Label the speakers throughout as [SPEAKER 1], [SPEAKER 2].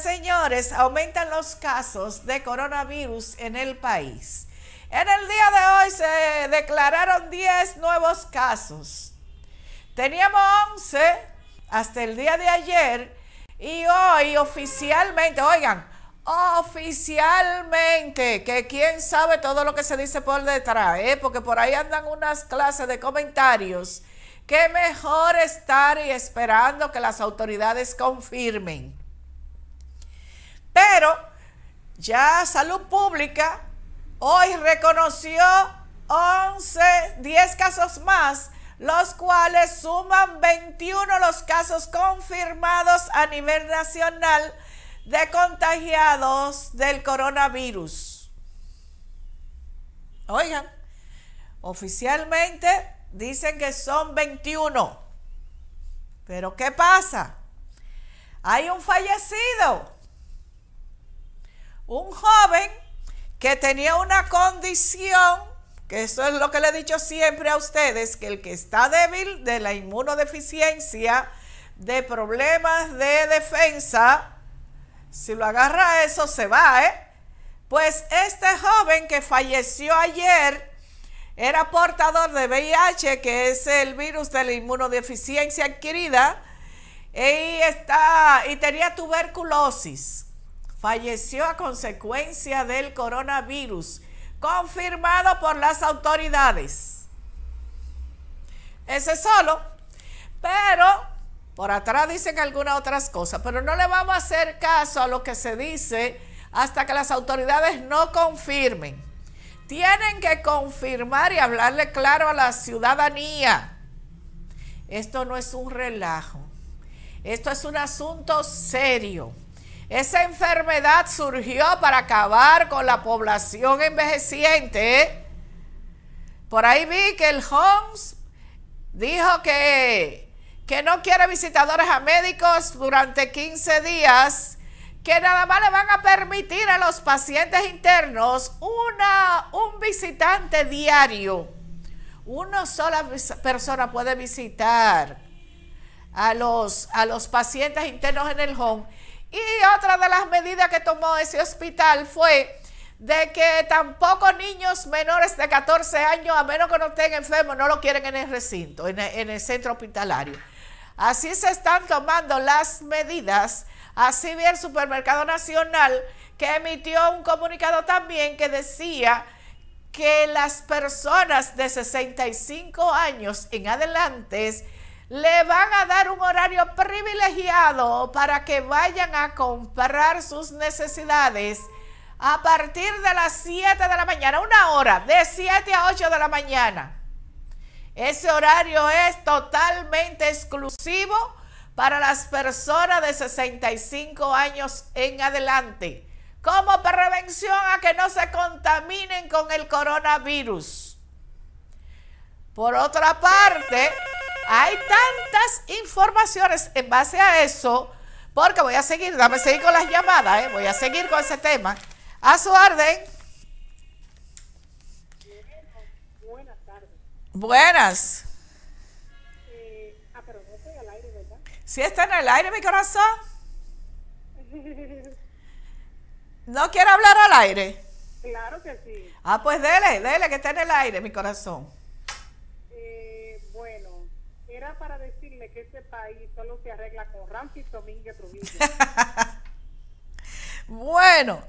[SPEAKER 1] señores, aumentan los casos de coronavirus en el país. En el día de hoy se declararon 10 nuevos casos. Teníamos 11 hasta el día de ayer y hoy oficialmente, oigan, oficialmente, que quién sabe todo lo que se dice por detrás, ¿eh? porque por ahí andan unas clases de comentarios que mejor estar esperando que las autoridades confirmen. Pero ya Salud Pública hoy reconoció 11, 10 casos más, los cuales suman 21 los casos confirmados a nivel nacional de contagiados del coronavirus. Oigan, oficialmente dicen que son 21. Pero ¿qué pasa? Hay un fallecido un joven que tenía una condición, que eso es lo que le he dicho siempre a ustedes, que el que está débil de la inmunodeficiencia, de problemas de defensa, si lo agarra eso se va, ¿eh? Pues este joven que falleció ayer era portador de VIH, que es el virus de la inmunodeficiencia adquirida, y, está, y tenía tuberculosis falleció a consecuencia del coronavirus, confirmado por las autoridades. Ese solo, pero por atrás dicen algunas otras cosas, pero no le vamos a hacer caso a lo que se dice hasta que las autoridades no confirmen. Tienen que confirmar y hablarle claro a la ciudadanía. Esto no es un relajo. Esto es un asunto serio. Esa enfermedad surgió para acabar con la población envejeciente. Por ahí vi que el HOMS dijo que, que no quiere visitadores a médicos durante 15 días, que nada más le van a permitir a los pacientes internos una, un visitante diario. Una sola persona puede visitar a los, a los pacientes internos en el home y otra de las medidas que tomó ese hospital fue de que tampoco niños menores de 14 años, a menos que no estén enfermos, no lo quieren en el recinto, en el, centro hospitalario. Así se están tomando las medidas. Así vi el Supermercado Nacional que emitió un comunicado también que decía que las personas de 65 años en adelante le van a dar un horario privilegiado para que vayan a comprar sus necesidades a partir de las 7 de la mañana, una hora, de 7 a 8 de la mañana. Ese horario es totalmente exclusivo para las personas de 65 años en adelante, como prevención a que no se contaminen con el coronavirus. Por otra parte, hay tantas informaciones en base a eso, porque voy a seguir, dame seguir con las llamadas, ¿eh? voy a seguir con ese tema. A su orden. Buenas tardes. Buenas. Eh, ah, pero no al aire, ¿verdad? Sí, está en el aire, mi corazón. ¿No quiere hablar al aire? Claro que sí. Ah, pues dele, dele, que esté en el aire, mi corazón. que este país solo se arregla con Ramfis Domínguez Trujillo. bueno,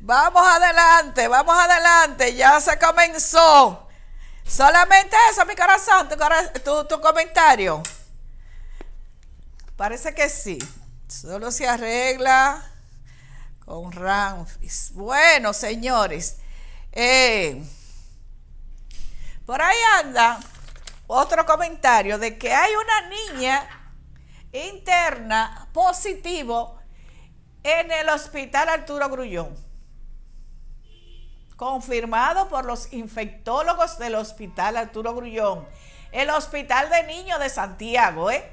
[SPEAKER 1] vamos adelante, vamos adelante, ya se comenzó. Solamente eso, mi corazón, tu, tu, comentario. Parece que sí, solo se arregla con Ramfis. Bueno, señores, eh, por ahí anda otro comentario de que hay una niña interna positivo en el hospital Arturo Grullón. Confirmado por los infectólogos del hospital Arturo Grullón. El hospital de niños de Santiago, ¿eh?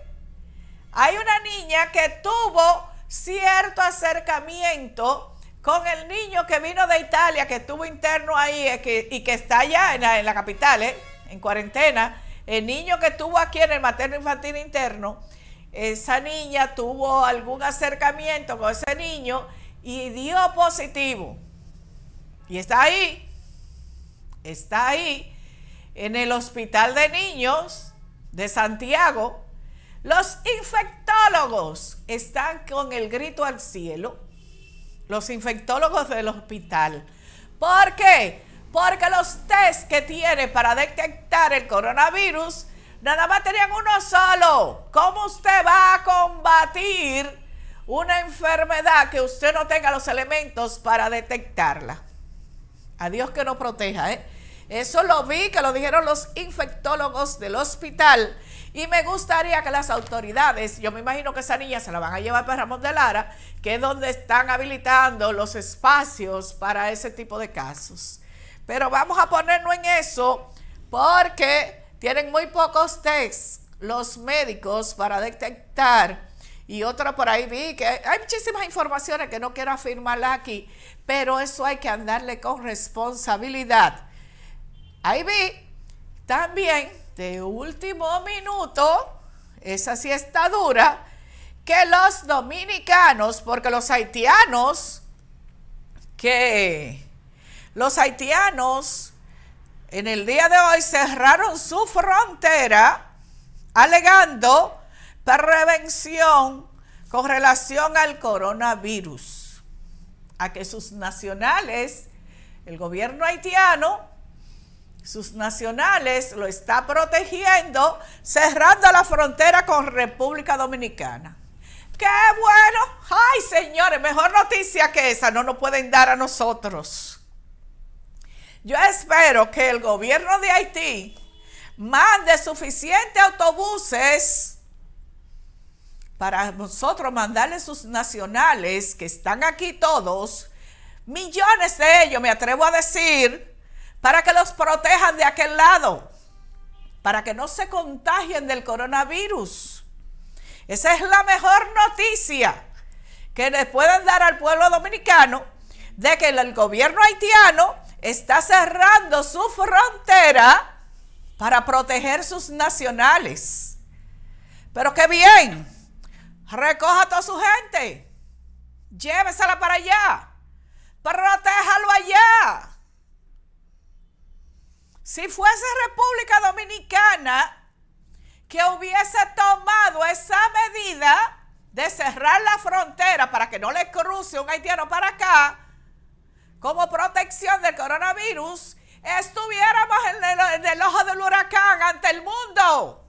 [SPEAKER 1] Hay una niña que tuvo cierto acercamiento con el niño que vino de Italia, que estuvo interno ahí eh, y que está allá en la, capital, ¿eh? en cuarentena, el niño que estuvo aquí en el materno infantil interno, esa niña tuvo algún acercamiento con ese niño y dio positivo. Y está ahí, está ahí, en el hospital de niños de Santiago. Los infectólogos están con el grito al cielo. Los infectólogos del hospital. ¿Por qué? porque los test que tiene para detectar el coronavirus nada más tenían uno solo. ¿Cómo usted va a combatir una enfermedad que usted no tenga los elementos para detectarla? A Dios que nos proteja, ¿eh? Eso lo vi, que lo dijeron los infectólogos del hospital. Y me gustaría que las autoridades, yo me imagino que esa niña se la van a llevar para Ramón de Lara, que es donde están habilitando los espacios para ese tipo de casos. Pero vamos a ponernos en eso porque tienen muy pocos test los médicos para detectar. Y otro por ahí vi que hay muchísimas informaciones que no quiero afirmar aquí, pero eso hay que andarle con responsabilidad. Ahí vi también de último minuto, esa siesta está dura, que los dominicanos, porque los haitianos que los haitianos en el día de hoy cerraron su frontera alegando prevención con relación al coronavirus, a que sus nacionales, el gobierno haitiano, sus nacionales lo está protegiendo, cerrando la frontera con República Dominicana. ¡Qué bueno! ¡Ay, señores! Mejor noticia que esa no nos pueden dar a nosotros. Yo espero que el gobierno de Haití mande suficientes autobuses para nosotros mandarle sus nacionales, que están aquí todos, millones de ellos, me atrevo a decir, para que los protejan de aquel lado, para que no se contagien del coronavirus. Esa es la mejor noticia que les pueden dar al pueblo dominicano de que el gobierno haitiano está cerrando su frontera para proteger sus nacionales. Pero qué bien, recoja a toda su gente, llévesela para allá, protéjalo allá. Si fuese República Dominicana que hubiese tomado esa medida de cerrar la frontera para que no le cruce un haitiano para acá, como protección del coronavirus, estuviéramos en el, ojo del huracán ante el mundo.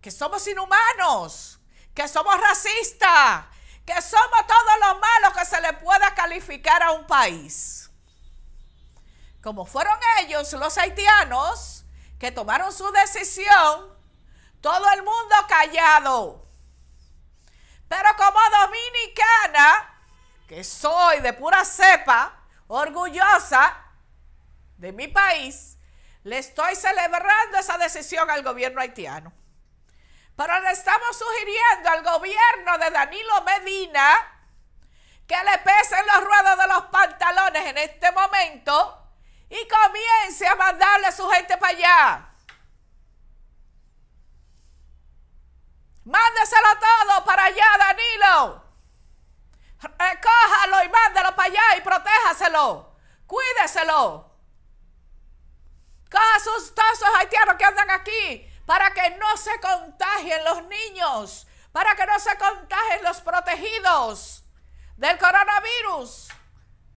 [SPEAKER 1] Que somos inhumanos, que somos racistas, que somos todos los malos que se le pueda calificar a un país. Como fueron ellos, los haitianos, que tomaron su decisión, todo el mundo callado. Pero como dominicana, que soy de pura cepa, orgullosa de mi país, le estoy celebrando esa decisión al gobierno haitiano. Pero le estamos sugiriendo al gobierno de Danilo Medina que le pesen los ruedos de los pantalones en este momento y comience a mandarle a su gente para allá. Mándeselo todo para allá, Danilo lo. cuídeselo. casos sus tazos haitianos que andan aquí para que no se contagien los niños, para que no se contagien los protegidos del coronavirus.